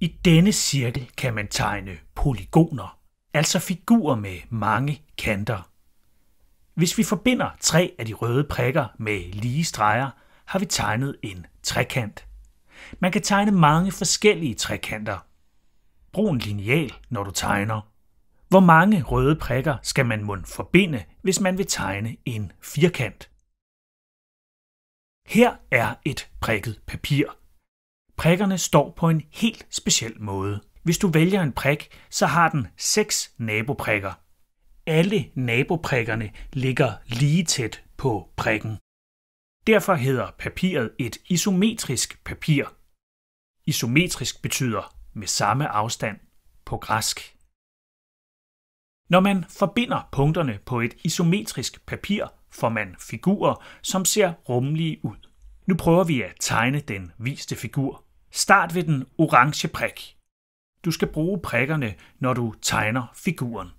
I denne cirkel kan man tegne polygoner, altså figurer med mange kanter. Hvis vi forbinder tre af de røde prikker med lige streger, har vi tegnet en trekant. Man kan tegne mange forskellige trekanter. Brug en lineal, når du tegner. Hvor mange røde prikker skal man mund forbinde, hvis man vil tegne en firkant? Her er et prikket papir. Prikkerne står på en helt speciel måde. Hvis du vælger en prik, så har den seks naboprikker. Alle naboprikkerne ligger lige tæt på prikken. Derfor hedder papiret et isometrisk papir. Isometrisk betyder med samme afstand på græsk. Når man forbinder punkterne på et isometrisk papir, får man figurer, som ser rummelige ud. Nu prøver vi at tegne den viste figur. Start ved den orange prik. Du skal bruge prikkerne, når du tegner figuren.